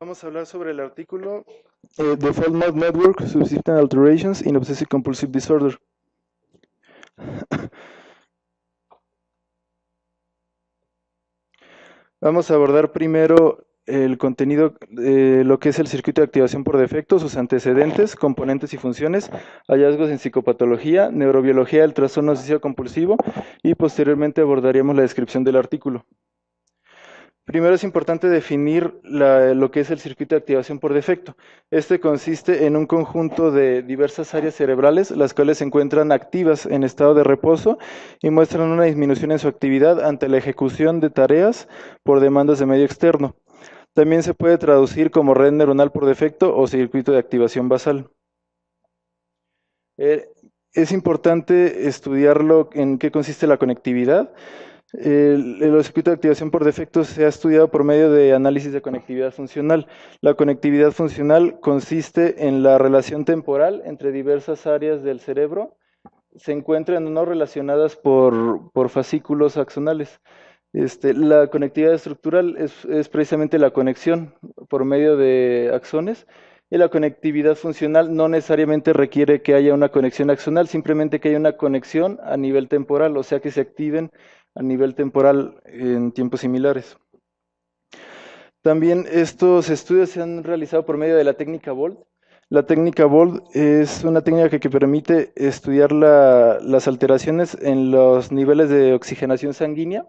Vamos a hablar sobre el artículo eh, de Default Mode Network Subsistent Alterations in Obsessive Compulsive Disorder. Vamos a abordar primero el contenido, de eh, lo que es el circuito de activación por defecto, sus antecedentes, componentes y funciones, hallazgos en psicopatología, neurobiología del trastorno obsesivo compulsivo y posteriormente abordaremos la descripción del artículo. Primero es importante definir lo que es el circuito de activación por defecto. Este consiste en un conjunto de diversas áreas cerebrales, las cuales se encuentran activas en estado de reposo y muestran una disminución en su actividad ante la ejecución de tareas por demandas de medio externo. También se puede traducir como red neuronal por defecto o circuito de activación basal. Eh, es importante estudiarlo en qué consiste la conectividad. El, el, circuito de activación por defecto se ha estudiado por medio de análisis de conectividad funcional. La conectividad funcional consiste en la relación temporal entre diversas áreas del cerebro, se encuentran no relacionadas por, por fascículos axonales. Este, la conectividad estructural es, es precisamente la conexión por medio de axones y la conectividad funcional no necesariamente requiere que haya una conexión axonal, simplemente que haya una conexión a nivel temporal, o sea que se activen a nivel temporal en tiempos similares. También estos estudios se han realizado por medio de la técnica BOLD. La técnica BOLD es una técnica que permite estudiar las alteraciones en los niveles de oxigenación sanguínea.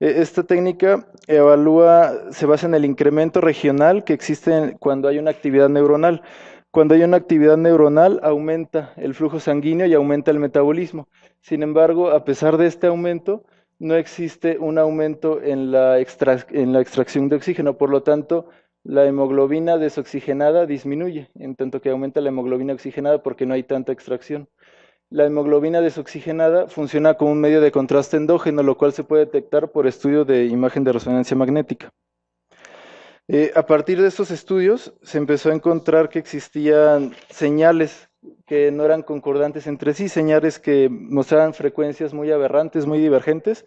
E, esta técnica evalúa, se basa en el incremento regional que existe cuando hay una actividad neuronal. Cuando hay una actividad neuronal, aumenta el flujo sanguíneo y aumenta el metabolismo. Sin embargo, a pesar de este aumento, no existe un aumento en la, extracción de oxígeno, por lo tanto, la hemoglobina desoxigenada disminuye, en tanto que aumenta la hemoglobina oxigenada porque no hay tanta extracción. La hemoglobina desoxigenada funciona como un medio de contraste endógeno, lo cual se puede detectar por estudio de imagen de resonancia magnética. Eh, a partir de estos estudios se empezó a encontrar que existían señales que no eran concordantes entre sí, señales que mostraban frecuencias muy aberrantes, muy divergentes,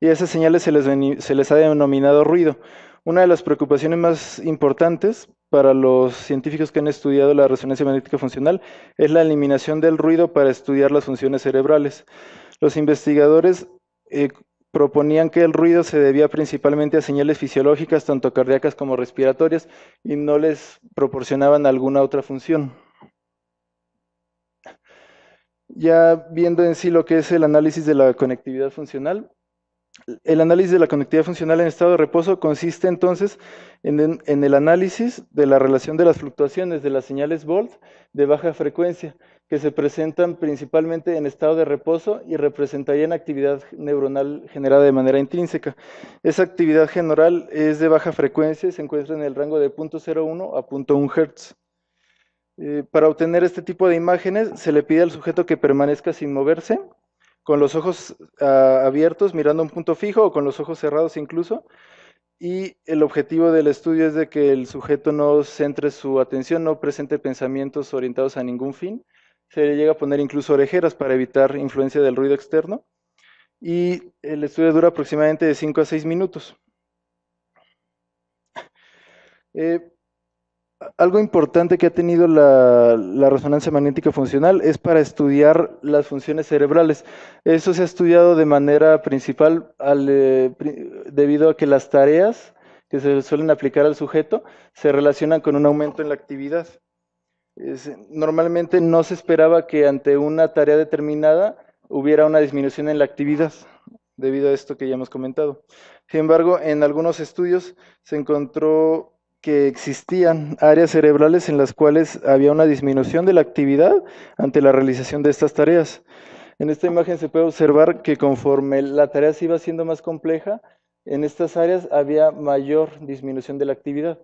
y a esas señales se les, ha denominado ruido. Una de las preocupaciones más importantes para los científicos que han estudiado la resonancia magnética funcional es la eliminación del ruido para estudiar las funciones cerebrales. Los investigadores eh, proponían que el ruido se debía principalmente a señales fisiológicas, tanto cardíacas como respiratorias, y no les proporcionaban alguna otra función. Ya viendo en sí lo que es el análisis de la conectividad funcional, el análisis de la conectividad funcional en estado de reposo consiste entonces en, el análisis de la relación de las fluctuaciones de las señales volt de baja frecuencia, que se presentan principalmente en estado de reposo y representarían actividad neuronal generada de manera intrínseca. Esa actividad general es de baja frecuencia y se encuentra en el rango de 0.01 a 0.1 Hz. Eh, para obtener este tipo de imágenes se le pide al sujeto que permanezca sin moverse, con los ojos ah, abiertos mirando un punto fijo o con los ojos cerrados incluso. Y el objetivo del estudio es de que el sujeto no centre su atención, no presente pensamientos orientados a ningún fin. Se le llega a poner incluso orejeras para evitar influencia del ruido externo. Y el estudio dura aproximadamente de 5 a 6 minutos. Eh, algo importante que ha tenido la, resonancia magnética funcional es para estudiar las funciones cerebrales. Eso se ha estudiado de manera principal eh, debido a que las tareas que se suelen aplicar al sujeto se relacionan con un aumento en la actividad. normalmente no se esperaba que ante una tarea determinada hubiera una disminución en la actividad debido a esto que ya hemos comentado. Sin embargo, en algunos estudios se encontró que existían áreas cerebrales en las cuales había una disminución de la actividad ante la realización de estas tareas. En esta imagen se puede observar que conforme la tarea se iba siendo más compleja, en estas áreas había mayor disminución de la actividad.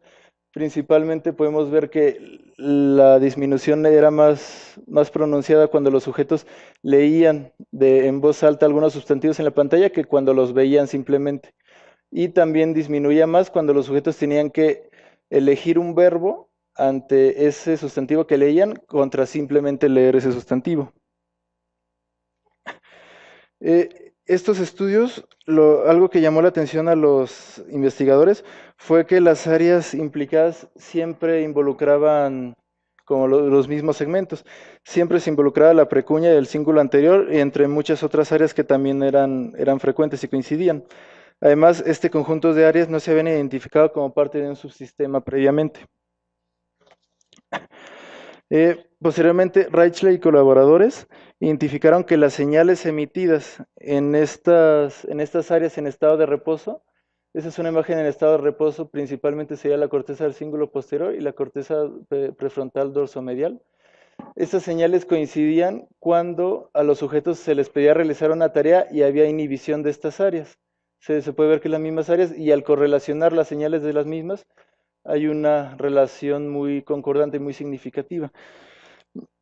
Principalmente podemos ver que la disminución era más, más pronunciada cuando los sujetos leían en voz alta algunos sustantivos en la pantalla que cuando los veían simplemente. Y también disminuía más cuando los sujetos tenían que elegir un verbo ante ese sustantivo que leían contra simplemente leer ese sustantivo. Eh, estos estudios, lo, algo que llamó la atención a los investigadores fue que las áreas implicadas siempre involucraban como los mismos segmentos. Siempre se involucraba la precuña y el cíngulo anterior, entre muchas otras áreas que también eran, eran frecuentes y coincidían. Además, este conjunto de áreas no se habían identificado como parte de un subsistema previamente. Eh, posteriormente, Reichle y colaboradores identificaron que las señales emitidas en estas, áreas en estado de reposo, esa es una imagen en estado de reposo, principalmente sería la corteza del cíngulo posterior y la corteza eh, prefrontal dorsomedial. Estas señales coincidían cuando a los sujetos se les pedía realizar una tarea y había inhibición de estas áreas se, puede ver que las mismas áreas y al correlacionar las señales de las mismas hay una relación muy concordante, y muy significativa.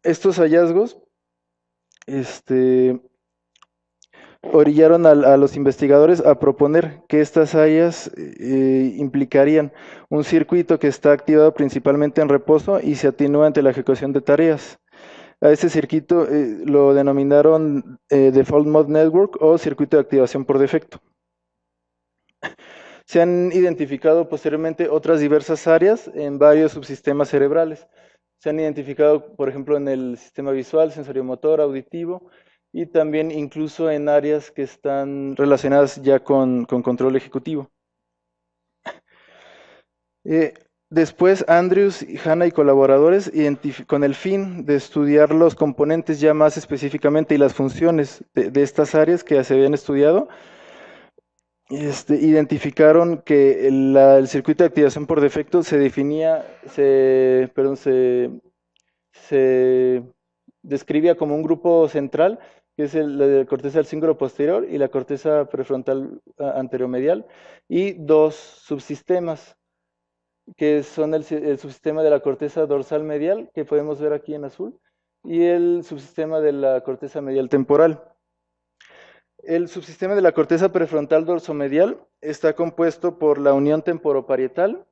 Estos hallazgos este, orillaron a, los investigadores a proponer que estas áreas eh, implicarían un circuito que está activado principalmente en reposo y se atinúa ante la ejecución de tareas. A este circuito eh, lo denominaron eh, Default Mode Network o circuito de activación por defecto. Se han identificado posteriormente otras diversas áreas en varios subsistemas cerebrales. Se han identificado, por ejemplo, en el sistema visual, sensoriomotor, auditivo y también incluso en áreas que están relacionadas ya con, control ejecutivo. Eh, después, Andrews, Hanna y colaboradores, con el fin de estudiar los componentes ya más específicamente y las funciones de estas áreas que ya se habían estudiado, este, identificaron que el circuito de activación por defecto se definía, se, perdón, se, describía como un grupo central, que es la corteza del cíngulo posterior y la corteza prefrontal anterior medial, y dos subsistemas, que son el, subsistema de la corteza dorsal medial, que podemos ver aquí en azul, y el subsistema de la corteza medial temporal. El subsistema de la corteza prefrontal dorsomedial está compuesto por la unión temporoparietal,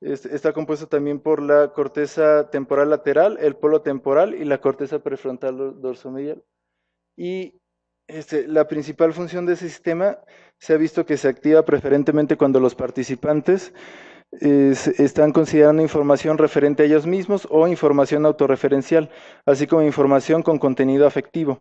está compuesto también por la corteza temporal lateral, el polo temporal y la corteza prefrontal dorsomedial. Y este, la principal función de ese sistema se ha visto que se activa preferentemente cuando los participantes están considerando información referente a ellos mismos o información autorreferencial, así como información con contenido afectivo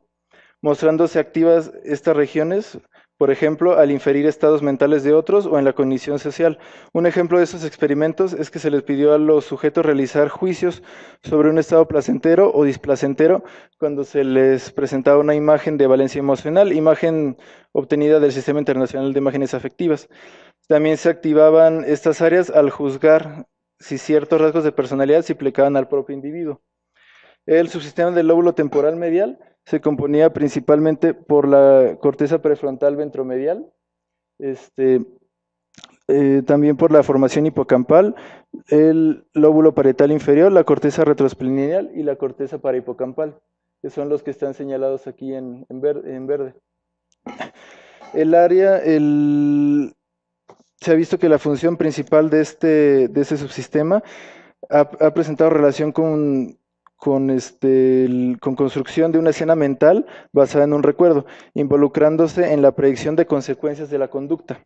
mostrándose activas estas regiones, por ejemplo, al inferir estados mentales de otros o en la cognición social. Un ejemplo de esos experimentos es que se les pidió a los sujetos realizar juicios sobre un estado placentero o displacentero cuando se les presentaba una imagen de valencia emocional, imagen obtenida del Sistema Internacional de Imágenes Afectivas. También se activaban estas áreas al juzgar si ciertos rasgos de personalidad se aplicaban al propio individuo. El subsistema del lóbulo temporal medial se componía principalmente por la corteza prefrontal ventromedial, este, eh, también por la formación hipocampal, el lóbulo parietal inferior, la corteza retrosplenial y la corteza parahipocampal, que son los que están señalados aquí en, verde. El área, se ha visto que la función principal de este, de este subsistema ha presentado relación con con, este, con construcción de una escena mental basada en un recuerdo, involucrándose en la predicción de consecuencias de la conducta.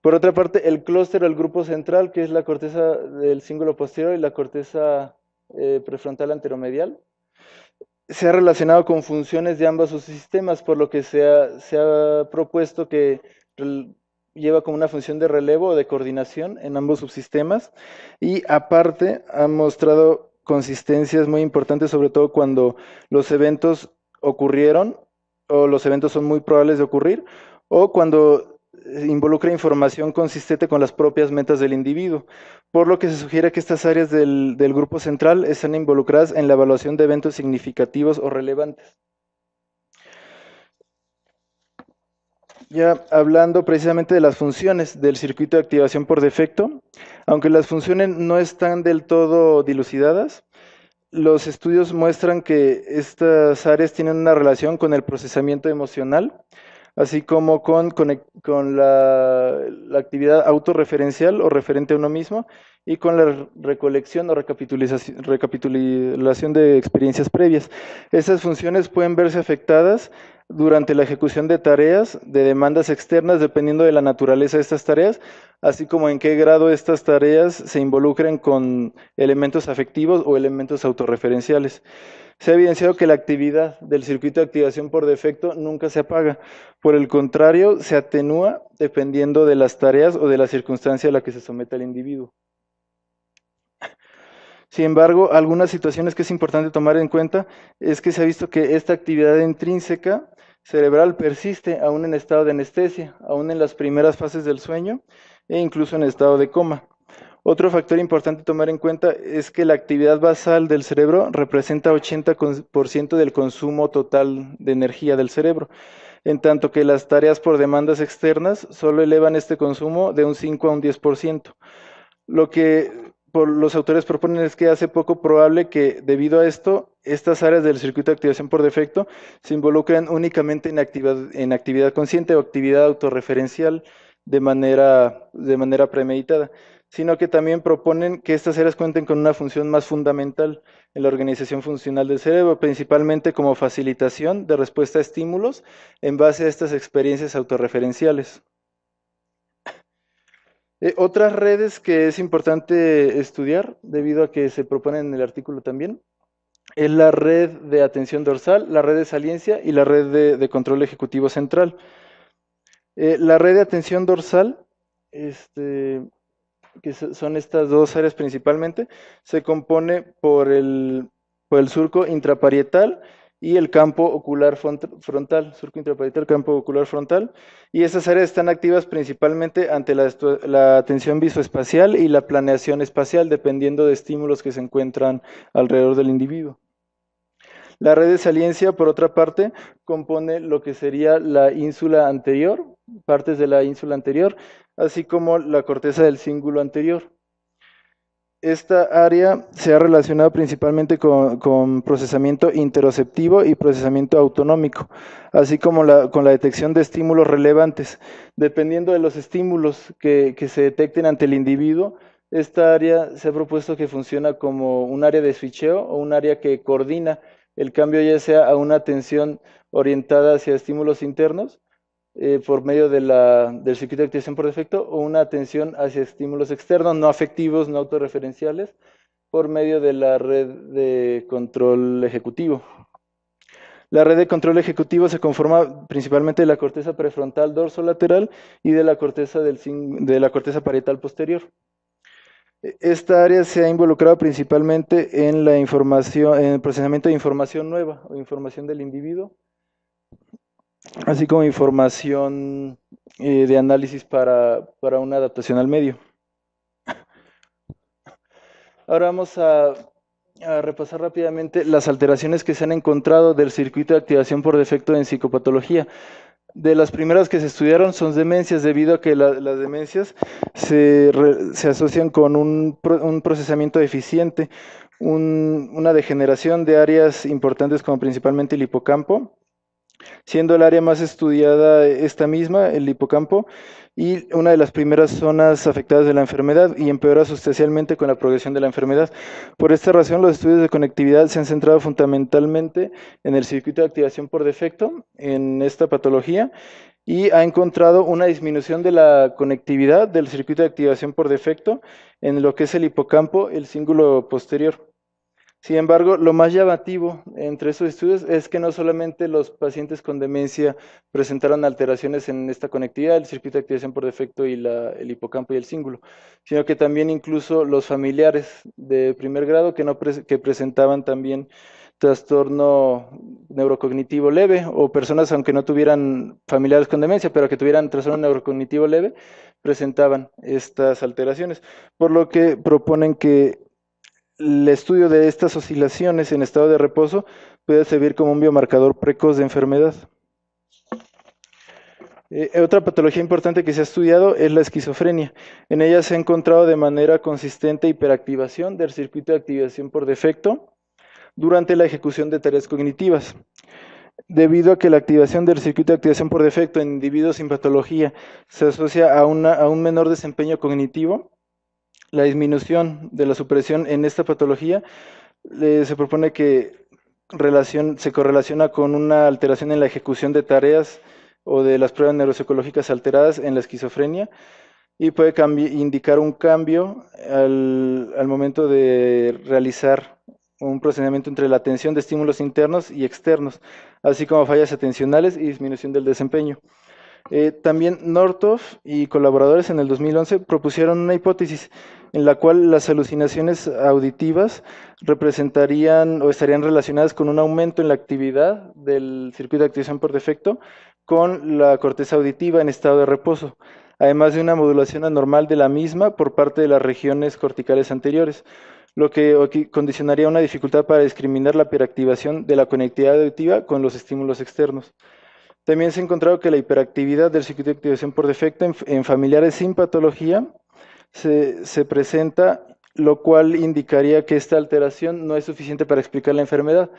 Por otra parte, el clúster el grupo central, que es la corteza del cíngulo posterior y la corteza eh, prefrontal anteromedial, se ha relacionado con funciones de ambos subsistemas, por lo que se ha, se ha propuesto que lleva como una función de relevo o de coordinación en ambos subsistemas y aparte ha mostrado es muy importante sobre todo cuando los eventos ocurrieron o los eventos son muy probables de ocurrir, o cuando eh, involucra información consistente con las propias metas del individuo, por lo que se sugiere que estas áreas del, del grupo central están involucradas en la evaluación de eventos significativos o relevantes. Ya hablando precisamente de las funciones del circuito de activación por defecto, aunque las funciones no están del todo dilucidadas, los estudios muestran que estas áreas tienen una relación con el procesamiento emocional, así como con, la, actividad autorreferencial o referente a uno mismo y con la recolección o recapitulación, recapitulación de experiencias previas. Esas funciones pueden verse afectadas durante la ejecución de tareas, de demandas externas, dependiendo de la naturaleza de estas tareas, así como en qué grado estas tareas se involucren con elementos afectivos o elementos autorreferenciales se ha evidenciado que la actividad del circuito de activación por defecto nunca se apaga. Por el contrario, se atenúa dependiendo de las tareas o de la circunstancia a la que se somete el individuo. Sin embargo, algunas situaciones que es importante tomar en cuenta es que se ha visto que esta actividad intrínseca cerebral persiste aún en estado de anestesia, aún en las primeras fases del sueño e incluso en estado de coma. Otro factor importante a tomar en cuenta es que la actividad basal del cerebro representa 80% del consumo total de energía del cerebro, en tanto que las tareas por demandas externas solo elevan este consumo de un 5 a un 10%. Lo que los autores proponen es que hace poco probable que debido a esto, estas áreas del circuito de activación por defecto se involucren únicamente en actividad, consciente o actividad autorreferencial de manera premeditada sino que también proponen que estas áreas cuenten con una función más fundamental en la organización funcional del cerebro, principalmente como facilitación de respuesta a estímulos en base a estas experiencias autorreferenciales. Eh, otras redes que es importante estudiar, debido a que se proponen en el artículo también, es la red de atención dorsal, la red de saliencia y la red de, control ejecutivo central. Eh, la red de atención dorsal este, que son estas dos áreas principalmente, se compone por el, surco intraparietal y el campo ocular frontal, surco intraparietal, campo ocular frontal, y estas áreas están activas principalmente ante la, la atención visoespacial y la planeación espacial, dependiendo de estímulos que se encuentran alrededor del individuo. La red de saliencia, por otra parte, compone lo que sería la ínsula anterior, partes de la ínsula anterior, así como la corteza del cíngulo anterior. Esta área se ha relacionado principalmente con, procesamiento interoceptivo y procesamiento autonómico, así como la, con la detección de estímulos relevantes. Dependiendo de los estímulos que, se detecten ante el individuo, esta área se ha propuesto que funciona como un área de switcheo o un área que coordina el cambio ya sea a una atención orientada hacia estímulos internos eh, por medio del circuito de activación por defecto o una atención hacia estímulos externos, no afectivos, no autorreferenciales, por medio de la red de control ejecutivo. La red de control ejecutivo se conforma principalmente de la corteza prefrontal dorso-lateral y de la corteza, del, de la corteza parietal posterior. Esta área se ha involucrado principalmente en el procesamiento de información nueva o información del individuo, así como información eh, de análisis para, una adaptación al medio. Ahora vamos a, repasar rápidamente las alteraciones que se han encontrado del circuito de activación por defecto en psicopatología de las primeras que se estudiaron son demencias, debido a que las demencias se, se asocian con un, un procesamiento deficiente, una degeneración de áreas importantes como principalmente el hipocampo, siendo el área más estudiada esta misma, el hipocampo, y una de las primeras zonas afectadas de la enfermedad y empeora sustancialmente con la progresión de la enfermedad. Por esta razón, los estudios de conectividad se han centrado fundamentalmente en el circuito de activación por defecto, en esta patología, y ha encontrado una disminución de la conectividad del circuito de activación por defecto en lo que es el hipocampo, el cíngulo posterior. Sin embargo, lo más llamativo entre esos estudios es que no solamente los pacientes con demencia presentaron alteraciones en esta conectividad, el circuito de activación por defecto y el hipocampo y el cíngulo, sino que también incluso los familiares de primer grado que, no que presentaban también trastorno neurocognitivo leve o personas aunque no tuvieran familiares con demencia, pero que tuvieran trastorno neurocognitivo leve, presentaban estas alteraciones, por lo que proponen que el estudio de estas oscilaciones en estado de reposo puede servir como un biomarcador precoz de enfermedad. Eh, otra patología importante que se ha estudiado es la esquizofrenia. En ella se ha encontrado de manera consistente hiperactivación del circuito de activación por defecto durante la ejecución de tareas cognitivas. Debido a que la activación del circuito de activación por defecto en individuos sin patología se asocia a un menor desempeño cognitivo, la disminución de la supresión en esta patología se propone que se correlaciona con una alteración en la ejecución de tareas o de las pruebas neuropsicológicas alteradas en la esquizofrenia y puede indicar un cambio al, momento de realizar un procedimiento entre la atención de estímulos internos y externos, así como fallas atencionales y disminución del desempeño. Eh, también Nortoff y colaboradores en el 2011 propusieron una hipótesis en la cual las alucinaciones auditivas representarían o estarían relacionadas con un aumento en la actividad del circuito de activación por defecto con la corteza auditiva en estado de reposo, además de una modulación anormal de la misma por parte de las regiones corticales anteriores, lo que condicionaría una dificultad para discriminar la peractivación de la conectividad auditiva con los estímulos externos. También se ha encontrado que la hiperactividad del circuito de activación por defecto en, familiares sin patología se, presenta, lo cual indicaría que esta alteración no es suficiente para explicar la enfermedad.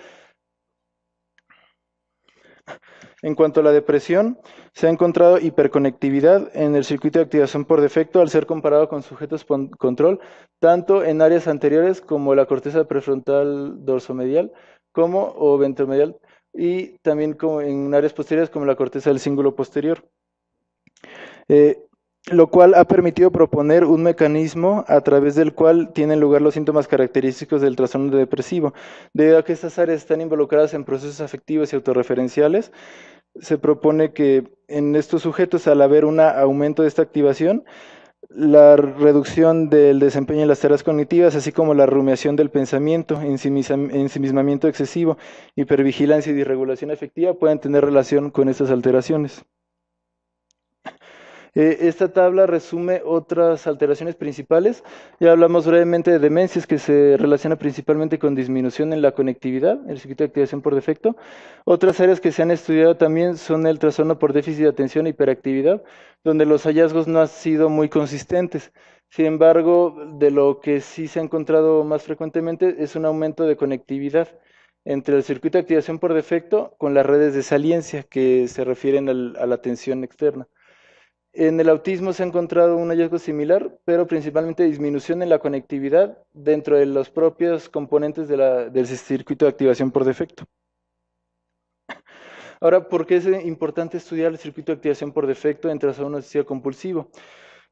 En cuanto a la depresión, se ha encontrado hiperconectividad en el circuito de activación por defecto al ser comparado con sujetos con control, tanto en áreas anteriores como la corteza prefrontal dorsomedial como o ventromedial, y también como en áreas posteriores como la corteza del cíngulo posterior. Eh, lo cual ha permitido proponer un mecanismo a través del cual tienen lugar los síntomas característicos del trastorno depresivo. Debido a que estas áreas están involucradas en procesos afectivos y autorreferenciales, se propone que en estos sujetos, al haber un aumento de esta activación, la reducción del desempeño en las tareas cognitivas, así como la rumiación del pensamiento, ensimismamiento excesivo, hipervigilancia y disregulación efectiva pueden tener relación con estas alteraciones. Eh, esta tabla resume otras alteraciones principales. Ya hablamos brevemente de demencias que se relaciona principalmente con disminución en la conectividad, el circuito de activación por defecto. Otras áreas que se han estudiado también son el trastorno por déficit de atención e hiperactividad, donde los hallazgos no han sido muy consistentes. Sin embargo, de lo que sí se ha encontrado más frecuentemente es un aumento de conectividad entre el circuito de activación por defecto con las redes de saliencia que se refieren a la atención externa. En el autismo se ha encontrado un hallazgo similar, pero principalmente disminución en la conectividad dentro de los propios componentes del circuito de activación por defecto. Ahora, ¿por qué es importante estudiar el circuito de activación por defecto en trastorno obsesivo compulsivo?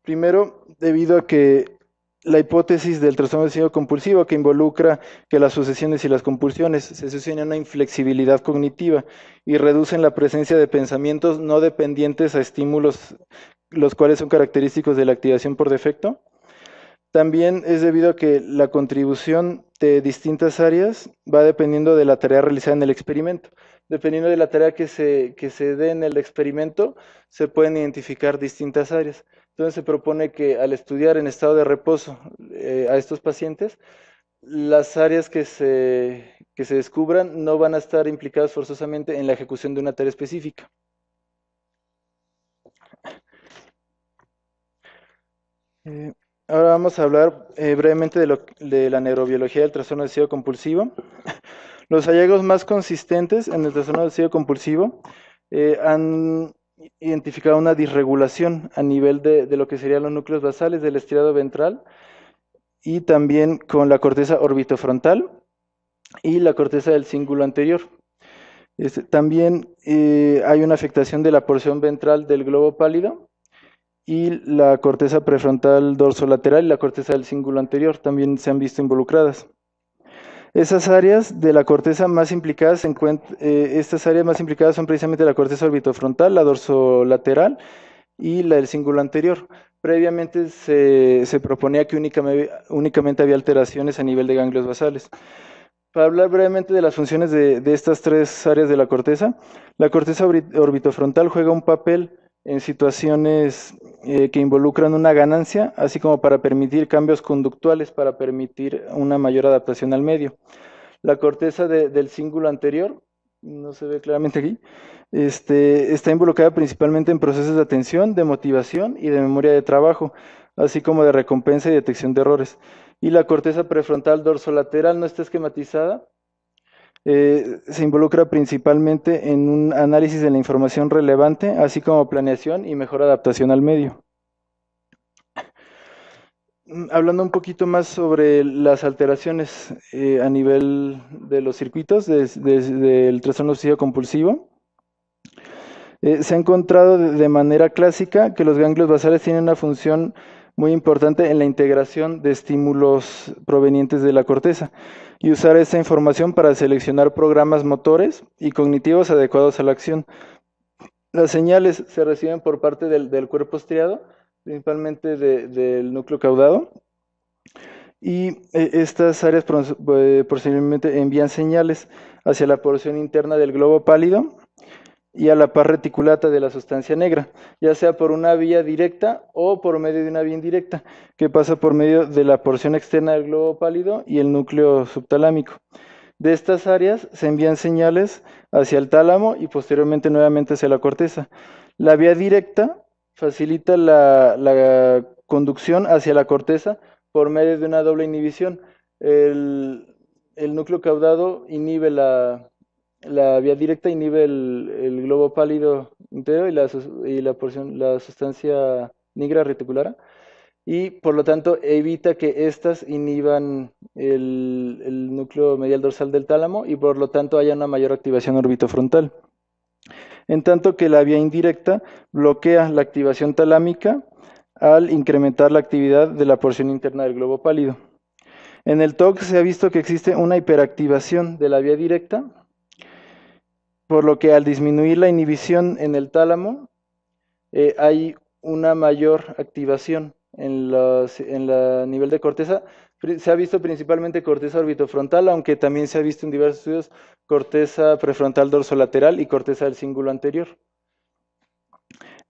Primero, debido a que la hipótesis del trastorno obsesivo compulsivo que involucra que las sucesiones y las compulsiones se asocian a una inflexibilidad cognitiva y reducen la presencia de pensamientos no dependientes a estímulos los cuales son característicos de la activación por defecto. También es debido a que la contribución de distintas áreas va dependiendo de la tarea realizada en el experimento. Dependiendo de la tarea que que se dé en el experimento, se pueden identificar distintas áreas. Entonces se propone que al estudiar en estado de reposo eh, a estos pacientes, las áreas que se, se descubran no van a estar implicadas forzosamente en la ejecución de una tarea específica. Eh, ahora vamos a hablar eh, brevemente de, lo, de, la neurobiología del trastorno obsesivo compulsivo. Los hallazgos más consistentes en el trastorno obsesivo compulsivo han identificado una disregulación a nivel de, lo que serían los núcleos basales del estriado ventral y también con la corteza orbitofrontal y la corteza del cíngulo anterior. también eh, hay una afectación de la porción ventral del globo pálido y la corteza prefrontal dorsolateral y la corteza del cíngulo anterior también se han visto involucradas. Esas áreas de la corteza más implicadas eh, estas áreas más implicadas son precisamente la corteza orbitofrontal, la dorsolateral y la del cíngulo anterior. Previamente se, proponía que únicamente, únicamente, había alteraciones a nivel de ganglios basales. Para hablar brevemente de las funciones de, de estas tres áreas de la corteza, la corteza orbitofrontal juega un papel en situaciones eh, que involucran una ganancia, así como para permitir cambios conductuales para permitir una mayor adaptación al medio. La corteza del cíngulo anterior, no se ve claramente aquí, este, está involucrada principalmente en procesos de atención, de motivación y de memoria de trabajo, así como de recompensa y detección de errores. Y la corteza prefrontal dorsolateral no está esquematizada, eh, se involucra principalmente en un análisis de la información relevante, así como planeación y mejor adaptación al medio. Mm, hablando un poquito más sobre las alteraciones eh, a nivel de los circuitos del trastorno obsesivo compulsivo, eh, se ha encontrado de manera clásica que los ganglios basales tienen una función muy importante en la integración de estímulos provenientes de la corteza y usar esta información para seleccionar programas motores y cognitivos adecuados a la acción. Las señales se reciben por parte del, cuerpo estriado, principalmente del núcleo caudado, y eh, estas áreas pues, eh, posiblemente envían señales hacia la porción interna del globo pálido y a la par reticulata de la sustancia negra, ya sea por una vía directa o por medio de una vía indirecta, que pasa por medio de la porción externa del globo pálido y el núcleo subtalámico. De estas áreas se envían señales hacia el tálamo y posteriormente nuevamente hacia la corteza. La vía directa facilita la, conducción hacia la corteza por medio de una doble inhibición. el núcleo caudado inhibe la, la vía directa inhibe el, globo pálido entero y la, porción, la sustancia negra reticular y por lo tanto evita que éstas inhiban el, el, núcleo medial dorsal del tálamo y por lo tanto haya una mayor activación orbitofrontal. En tanto que la vía indirecta bloquea la activación talámica al incrementar la actividad de la porción interna del globo pálido. En el TOC se ha visto que existe una hiperactivación de la vía directa por lo que al disminuir la inhibición en el tálamo, eh, hay una mayor activación en, el nivel de corteza. Se ha visto principalmente corteza orbitofrontal, aunque también se ha visto en diversos estudios corteza prefrontal dorsolateral y corteza del cíngulo anterior.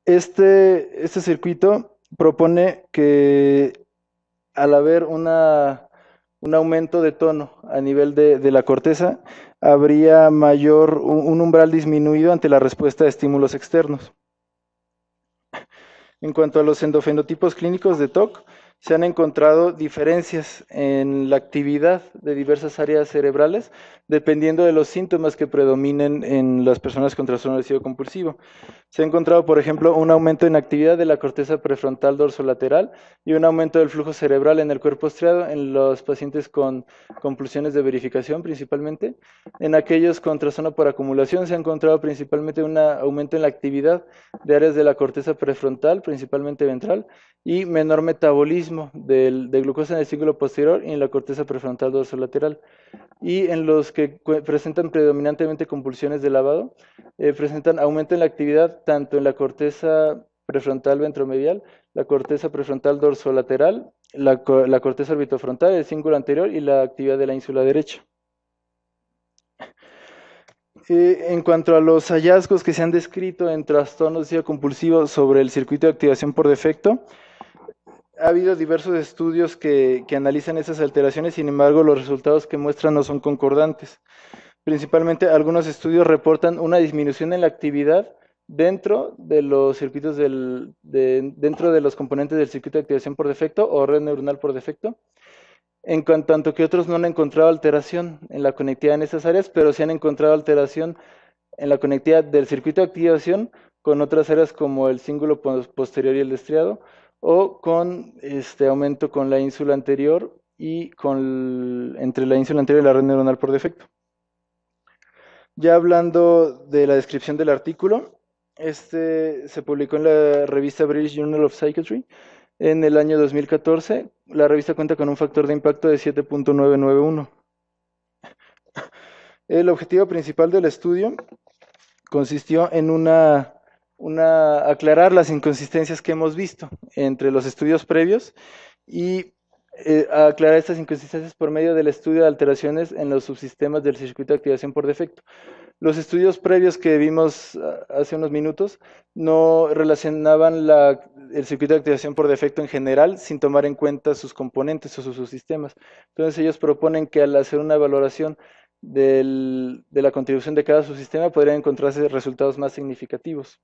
Este, este circuito propone que al haber una, un aumento de tono a nivel de, de la corteza, habría mayor, un umbral disminuido ante la respuesta a estímulos externos. En cuanto a los endofenotipos clínicos de TOC, se han encontrado diferencias en la actividad de diversas áreas cerebrales dependiendo de los síntomas que predominen en las personas con trastorno obsesivo compulsivo. Se ha encontrado, por ejemplo, un aumento en actividad de la corteza prefrontal dorsolateral y un aumento del flujo cerebral en el cuerpo estriado en los pacientes con compulsiones de verificación principalmente. En aquellos con trastorno por acumulación se ha encontrado principalmente un aumento en la actividad de áreas de la corteza prefrontal, principalmente ventral, y menor metabolismo de, glucosa en el círculo posterior y en la corteza prefrontal dorsolateral. Y en los que presentan predominantemente compulsiones de lavado, eh, presentan aumento en la actividad tanto en la corteza prefrontal ventromedial, la corteza prefrontal dorsolateral, la, la corteza orbitofrontal, el círculo anterior y la actividad de la ínsula derecha. en cuanto a los hallazgos que se han descrito en trastornos compulsivos sobre el circuito de activación por defecto, ha habido diversos estudios que, analizan esas alteraciones, sin embargo los resultados que muestran no son concordantes. Principalmente algunos estudios reportan una disminución en la actividad dentro de los circuitos dentro de los componentes del circuito de activación por defecto o red neuronal por defecto, en tanto que otros no han encontrado alteración en la conectividad en esas áreas, pero sí han encontrado alteración en la conectividad del circuito de activación con otras áreas como el cíngulo posterior y el destriado o con este aumento con la ínsula anterior y con entre la ínsula anterior y la red neuronal por defecto. Ya hablando de la descripción del artículo, este se publicó en la revista British Journal of Psychiatry en el año 2014. La revista cuenta con un factor de impacto de 7.991. El objetivo principal del estudio consistió en una una, aclarar las inconsistencias que hemos visto entre los estudios previos y eh, aclarar estas inconsistencias por medio del estudio de alteraciones en los subsistemas del circuito de activación por defecto. Los estudios previos que vimos ah, hace unos minutos no relacionaban el circuito de activación por defecto en general sin tomar en cuenta sus componentes o sus subsistemas. Entonces ellos proponen que al hacer una valoración de la contribución de cada subsistema podrían encontrarse resultados más significativos.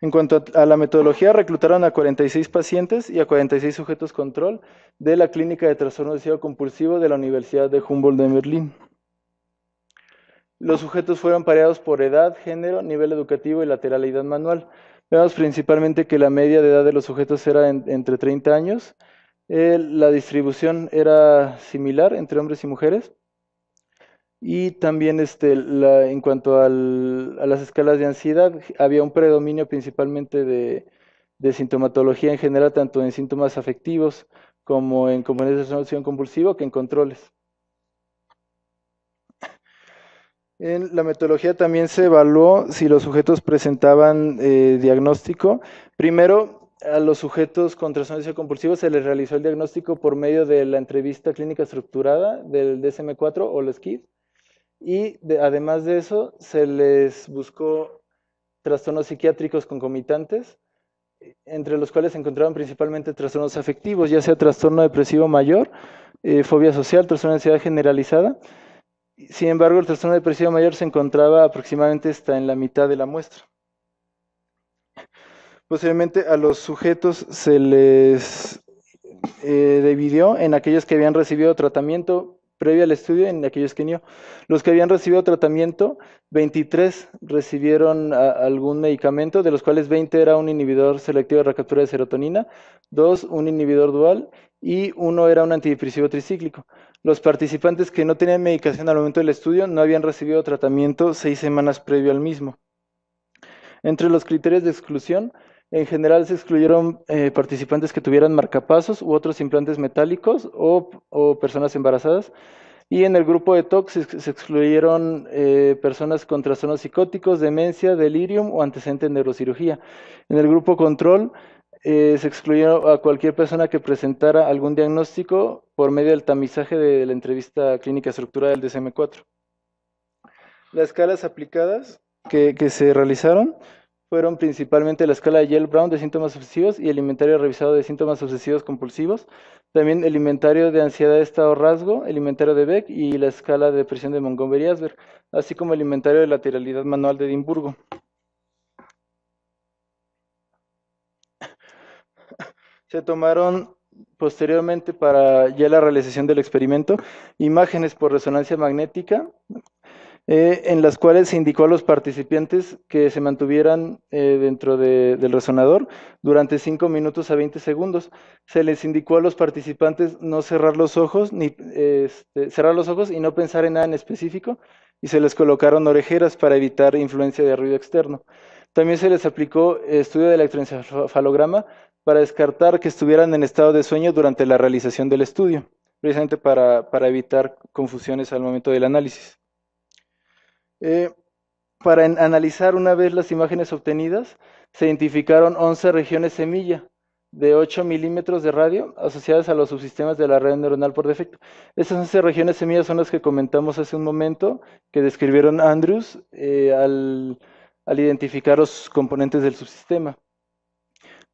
En cuanto a la metodología, reclutaron a 46 pacientes y a 46 sujetos control de la Clínica de Trastorno Obsesivo Compulsivo de la Universidad de Humboldt de Berlín. Los sujetos fueron pareados por edad, género, nivel educativo y lateralidad manual. Vemos principalmente que la media de edad de los sujetos era entre 30 años. Eh, la distribución era similar entre hombres y mujeres. Y también este, en cuanto a las escalas de ansiedad, había un predominio principalmente de, sintomatología en general, tanto en síntomas afectivos como en componentes de compulsivo que en controles. En la metodología también se evaluó si los sujetos presentaban eh, diagnóstico. Primero, a los sujetos con trastornos compulsivo se les realizó el diagnóstico por medio de la entrevista clínica estructurada del DSM-4 o la SKID. Y además de eso, se les buscó trastornos psiquiátricos concomitantes, e, entre los cuales se encontraban principalmente trastornos afectivos, ya sea trastorno depresivo mayor, eh, fobia social, trastorno de ansiedad generalizada. Sin embargo, el trastorno depresivo mayor se encontraba aproximadamente hasta en la mitad de la muestra. Posteriormente, a los sujetos se les eh, dividió en aquellos que habían recibido tratamiento Previo al estudio en aquellos que Los que habían recibido tratamiento, 23 recibieron ah, algún medicamento, de los cuales 20 era un inhibidor selectivo de recaptura de serotonina, 2 un inhibidor dual y uno era un antidepresivo tricíclico. Los participantes que no tenían medicación al momento del estudio no habían recibido tratamiento seis semanas previo al mismo. Entre los criterios de exclusión, en general se excluyeron eh, participantes que tuvieran marcapasos u otros implantes metálicos o, personas embarazadas. Y en el grupo de TOC se, excluyeron eh, personas con trastornos psicóticos, demencia, delirium o antecedente de neurocirugía. En el grupo control eh, se excluyó a cualquier persona que presentara algún diagnóstico por medio del tamizaje de la entrevista clínica estructural del DSM-4. Las escalas aplicadas que se realizaron fueron principalmente la escala de Yale-Brown de síntomas obsesivos y el inventario revisado de síntomas obsesivos compulsivos, también el inventario de ansiedad de estado rasgo, el inventario de Beck y la escala de depresión de Montgomery-Asberg, así como el inventario de lateralidad manual de Edimburgo. Se tomaron posteriormente para ya la realización del experimento imágenes por resonancia magnética eh, en las cuales se indicó a los participantes que se mantuvieran eh, dentro del resonador durante 5 minutos a 20 segundos. Se les indicó a los participantes no cerrar los ojos, ni este, cerrar los ojos y no pensar en nada en específico, y se les colocaron orejeras para evitar influencia de ruido externo. También se les aplicó estudio de electroencefalograma para descartar que estuvieran en estado de sueño durante la realización del estudio, precisamente para evitar confusiones al momento del análisis. Eh, para analizar una vez las imágenes obtenidas, se identificaron 11 regiones semilla de 8 milímetros de radio asociadas a los subsistemas de la red neuronal por defecto. Esas 11 regiones semilla son las que comentamos hace un momento, que describieron Andrews eh, al, identificar los componentes del subsistema.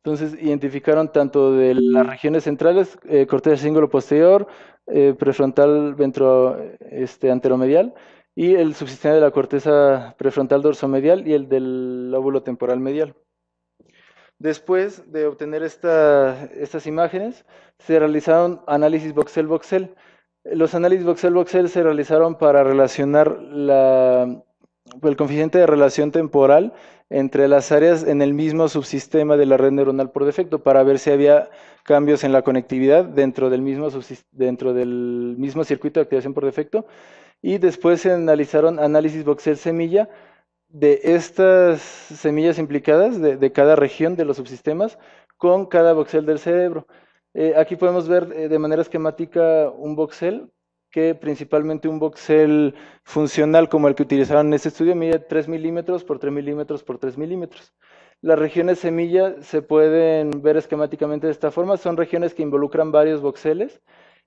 Entonces, identificaron tanto de las regiones centrales, eh, corteza posterior, eh, prefrontal ventro, este, anteromedial, y el subsistema de la corteza prefrontal dorsomedial y el del lóbulo temporal medial. Después de obtener estas imágenes, se realizaron análisis voxel-voxel. Los análisis voxel-voxel se realizaron para relacionar el coeficiente de relación temporal entre las áreas en el mismo subsistema de la red neuronal por defecto para ver si había cambios en la conectividad dentro del mismo, dentro del mismo circuito de activación por defecto y después se analizaron análisis voxel semilla de estas semillas implicadas de, cada región de los subsistemas con cada voxel del cerebro. Eh, aquí podemos ver eh, de manera esquemática un voxel, que principalmente un voxel funcional como el que utilizaron en este estudio mide 3 milímetros por 3 milímetros por 3 milímetros. Las regiones semilla se pueden ver esquemáticamente de esta forma, son regiones que involucran varios voxeles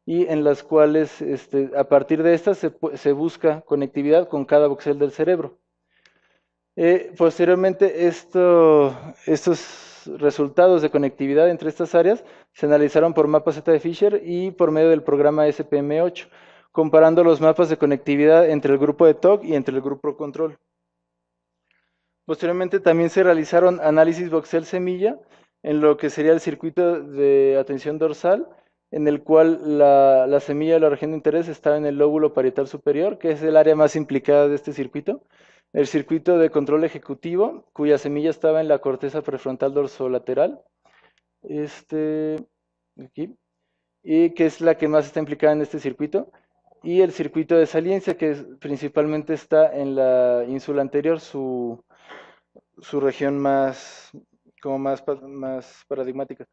y en las cuales este, a partir de estas se, busca conectividad con cada voxel del cerebro. Eh, posteriormente, estos resultados de conectividad entre estas áreas se analizaron por mapa Z de Fisher y por medio del programa SPM8, comparando los mapas de conectividad entre el grupo de TOC y entre el grupo control. Posteriormente también se realizaron análisis voxel semilla en lo que sería el circuito de atención dorsal en el cual la, la semilla de la región de interés está en el lóbulo parietal superior, que es el área más implicada de este circuito. El circuito de control ejecutivo, cuya semilla estaba en la corteza prefrontal dorsolateral, este, aquí, y que es la que más está implicada en este circuito. Y el circuito de saliencia, que principalmente está en la ínsula anterior, su, su región más, como más, más paradigmática.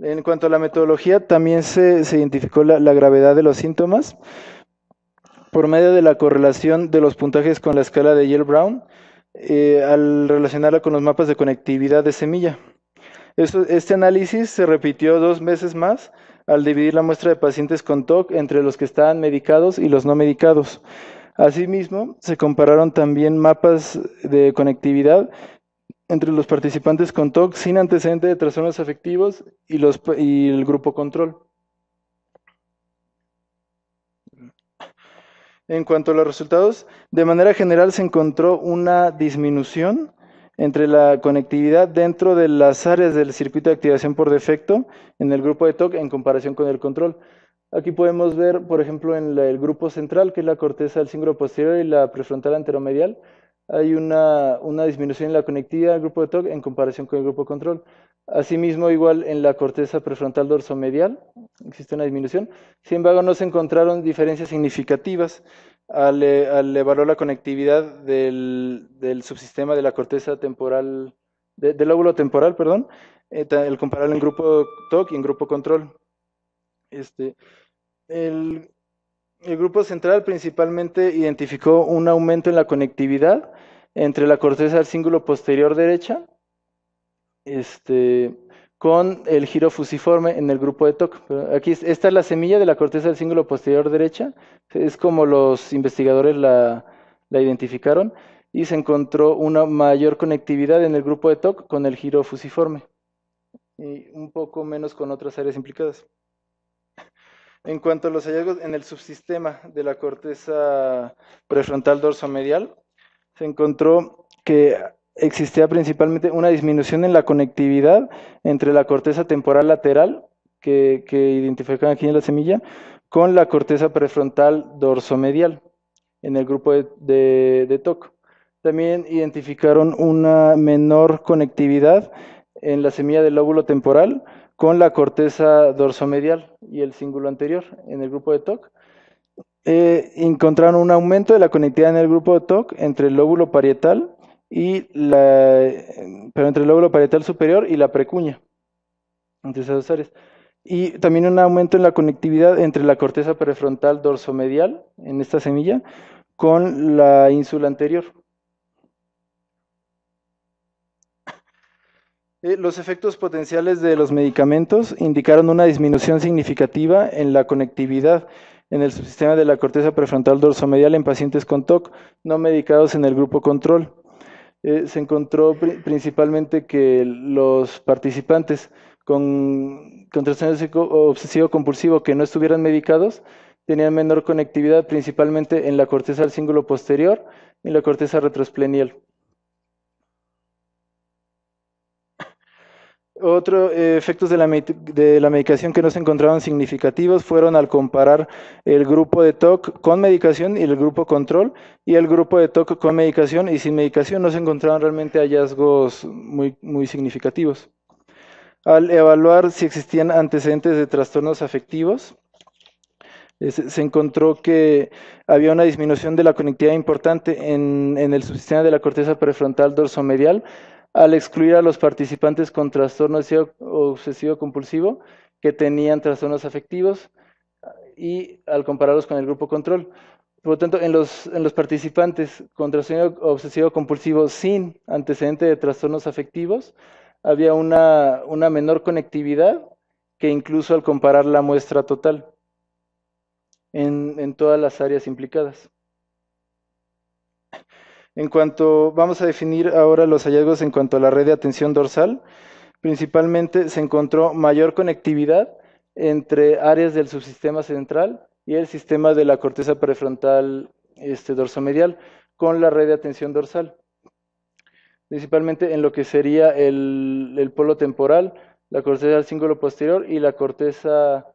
En cuanto a la metodología, también se, identificó la, gravedad de los síntomas por medio de la correlación de los puntajes con la escala de Yale-Brown eh, al relacionarla con los mapas de conectividad de semilla. este análisis se repitió dos veces más al dividir la muestra de pacientes con TOC entre los que estaban medicados y los no medicados. Asimismo, se compararon también mapas de conectividad entre los participantes con TOC sin antecedente de trastornos afectivos y, los, y el grupo control. En cuanto a los resultados, de manera general se encontró una disminución entre la conectividad dentro de las áreas del circuito de activación por defecto en el grupo de TOC en comparación con el control. Aquí podemos ver, por ejemplo, en el grupo central, que es la corteza del cínguro posterior y la prefrontal anteromedial, hay una, disminución en la conectividad del grupo de TOC en comparación con el grupo control. Asimismo, igual en la corteza prefrontal dorsomedial existe una disminución. Sin embargo, no se encontraron diferencias significativas al, eh, evaluar la conectividad del, subsistema de la corteza temporal, del óvulo temporal, perdón, eh, el comparar en grupo TOC y en grupo control. Este, el, el Grupo Central principalmente identificó un aumento en la conectividad entre la corteza del cíngulo posterior derecha este, con el giro fusiforme en el grupo de TOC. Aquí, esta es la semilla de la corteza del cíngulo posterior derecha, es como los investigadores la, la identificaron, y se encontró una mayor conectividad en el grupo de TOC con el giro fusiforme, y un poco menos con otras áreas implicadas. En cuanto a los hallazgos en el subsistema de la corteza prefrontal dorsomedial, se encontró que existía principalmente una disminución en la conectividad entre la corteza temporal lateral, que, identifican aquí en la semilla, con la corteza prefrontal dorsomedial en el grupo de, de, TOC. También identificaron una menor conectividad en la semilla del lóbulo temporal con la corteza dorsomedial y el cíngulo anterior en el grupo de TOC. Eh, encontraron un aumento de la conectividad en el grupo de TOC entre el lóbulo parietal y la, pero entre el lóbulo parietal superior y la precuña, entre esas dos áreas. Y también un aumento en la conectividad entre la corteza prefrontal dorsomedial en esta semilla con la ínsula anterior. Eh, los efectos potenciales de los medicamentos indicaron una disminución significativa en la conectividad en el subsistema de la corteza prefrontal dorsomedial en pacientes con TOC no medicados en el grupo control. Eh, se encontró principalmente que los participantes con, trastorno obsesivo-compulsivo que no estuvieran medicados tenían menor conectividad principalmente en la corteza del cíngulo posterior y la corteza retrosplenial. Otros eh, efectos de la, medicación que no se encontraron significativos fueron al comparar el grupo de TOC con medicación y el grupo control, y el grupo de TOC con medicación y sin medicación no se encontraron realmente hallazgos muy, muy significativos. Al evaluar si existían antecedentes de trastornos afectivos, se encontró que había una disminución de la conectividad importante en, en el subsistema de la corteza prefrontal dorsomedial, al excluir a los participantes con trastorno obsesivo-compulsivo que tenían trastornos afectivos y al compararlos con el grupo control. Por lo tanto, en los, participantes con trastorno obsesivo-compulsivo sin antecedente de trastornos afectivos, había una, menor conectividad que incluso al comparar la muestra total en todas las áreas implicadas. En cuanto, vamos a definir ahora los hallazgos en cuanto a la red de atención dorsal. Principalmente se encontró mayor conectividad entre áreas del subsistema central y el sistema de la corteza prefrontal este, dorsomedial con la red de atención dorsal. Principalmente en lo que sería el, polo temporal, la corteza del cíngulo posterior y la corteza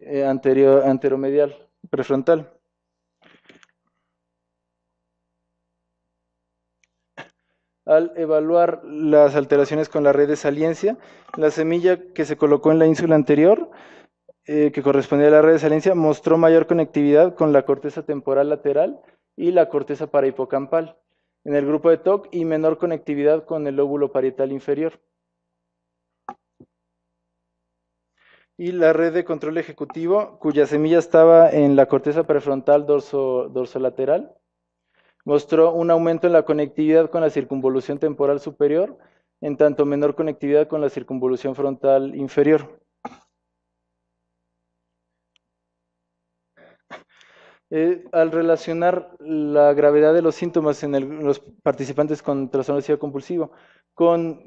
eh, anterior, anteromedial, prefrontal. al evaluar las alteraciones con la red de saliencia, la semilla que se colocó en la ínsula anterior, eh, que correspondía a la red de saliencia, mostró mayor conectividad con la corteza temporal lateral y la corteza parahipocampal en el grupo de TOC y menor conectividad con el lóbulo parietal inferior. Y la red de control ejecutivo, cuya semilla estaba en la corteza prefrontal dorso, dorsolateral, mostró un aumento en la conectividad con la circunvolución temporal superior, en tanto menor conectividad con la circunvolución frontal inferior. Eh, al relacionar la gravedad de los síntomas en, los participantes con trastorno obsesivo compulsivo con,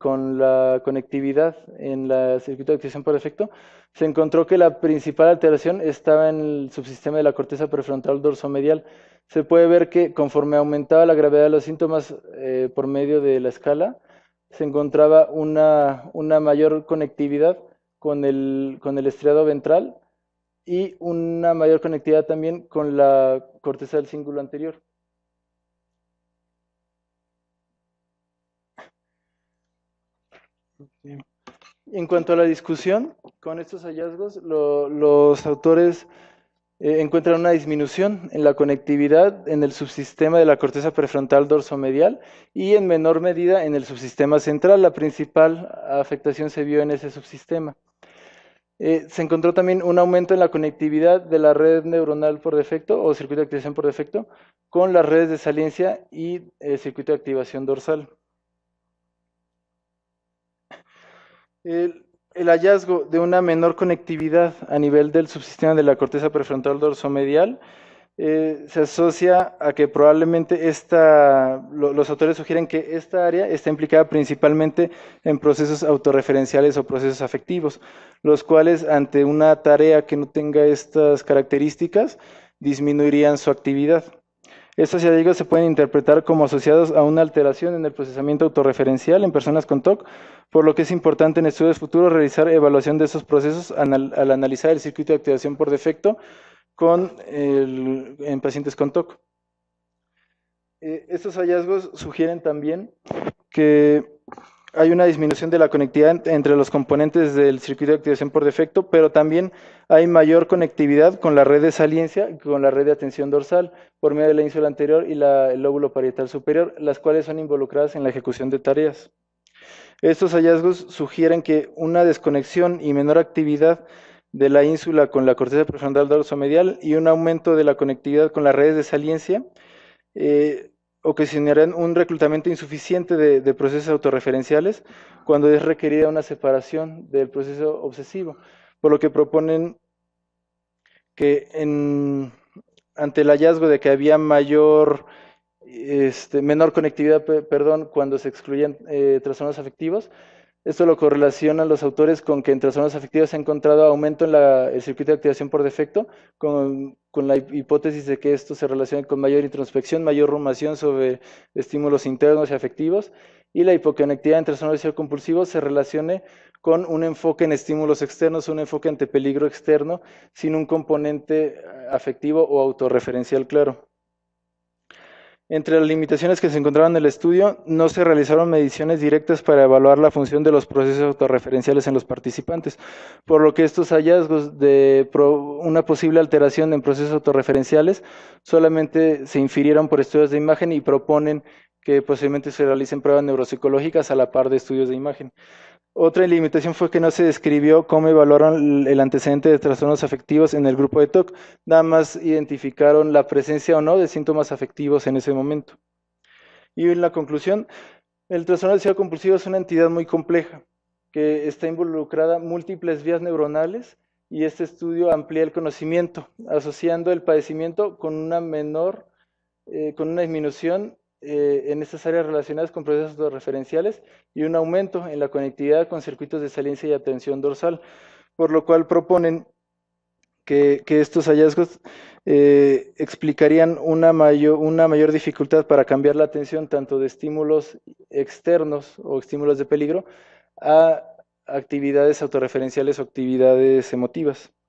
con la conectividad en el circuito de activación por efecto, se encontró que la principal alteración estaba en el subsistema de la corteza prefrontal dorsomedial. Se puede ver que conforme aumentaba la gravedad de los síntomas eh, por medio de la escala, se encontraba una, mayor conectividad con el estriado ventral y una mayor conectividad también con la corteza del cíngulo anterior. En cuanto a la discusión, con estos hallazgos los autores eh, encuentran una disminución en la conectividad en el subsistema de la corteza prefrontal dorsomedial y en menor medida en el subsistema central. La principal afectación se vio en ese subsistema. Eh, se encontró también un aumento en la conectividad de la red neuronal por defecto o circuito de activación por defecto con las redes de saliencia y eh, circuito de activación dorsal. El, hallazgo de una menor conectividad a nivel del subsistema de la corteza prefrontal dorsomedial medial eh, se asocia a que probablemente los autores sugieren que esta área está implicada principalmente en procesos autorreferenciales o procesos afectivos, los cuales ante una tarea que no tenga estas características disminuirían su actividad. Estos digo se pueden interpretar como asociados a una alteración en el procesamiento autorreferencial en personas con TOC, por lo que es importante en estudios futuros realizar evaluación de esos procesos al analizar el circuito de activación por defecto con en pacientes con TOC. Eh, estos hallazgos sugieren también que hay una disminución de la conectividad entre los componentes del circuito de activación por defecto, pero también hay mayor conectividad con la red de saliencia y con la red de atención dorsal por medio de la ínsula anterior y el lóbulo parietal superior, las cuales son involucradas en la ejecución de tareas. Estos hallazgos sugieren que una desconexión y menor actividad de la ínsula con la corteza prefrontal medial y un aumento de la conectividad con las redes de saliencia eh, ocasionarán un reclutamiento insuficiente de, procesos autorreferenciales cuando es requerida una separación del proceso obsesivo, por lo que proponen que ante el hallazgo de que había mayor este, menor conectividad, perdón, cuando se excluyen eh, trastornos afectivos, esto lo correlacionan los autores con que entre zonas afectivas se ha encontrado aumento en la, el circuito de activación por defecto, con, la hipótesis de que esto se relacione con mayor introspección, mayor rumación sobre estímulos internos y afectivos, y la hipoconectividad entre zonas trastornos compulsivos se relacione con un enfoque en estímulos externos, un enfoque ante peligro externo, sin un componente eh, afectivo o autorreferencial claro. Entre las limitaciones que se encontraron en el estudio, no se realizaron mediciones directas para evaluar la función de los procesos autorreferenciales en los participantes, por lo que estos hallazgos de una posible alteración en procesos autorreferenciales solamente se infirieron por estudios de imagen y proponen que posiblemente se realicen pruebas neuropsicológicas a la par de estudios de imagen. Otra limitación fue que no se describió cómo evaluaron el antecedente de trastornos afectivos en el grupo de TOC, nada más identificaron la presencia o no de síntomas afectivos en ese momento. Y en la conclusión, el trastorno obsesivo compulsivo es una entidad muy compleja, que está involucrada múltiples vías neuronales y este estudio amplía el conocimiento, asociando el padecimiento con una menor, eh, con una disminución eh, en estas áreas relacionadas con procesos referenciales y un aumento en la conectividad con circuitos de saliencia y atención dorsal, por lo cual proponen que, estos hallazgos eh, explicarían una mayor, una mayor dificultad para cambiar la atención tanto de estímulos externos o estímulos de peligro a actividades autorreferenciales o actividades emotivas.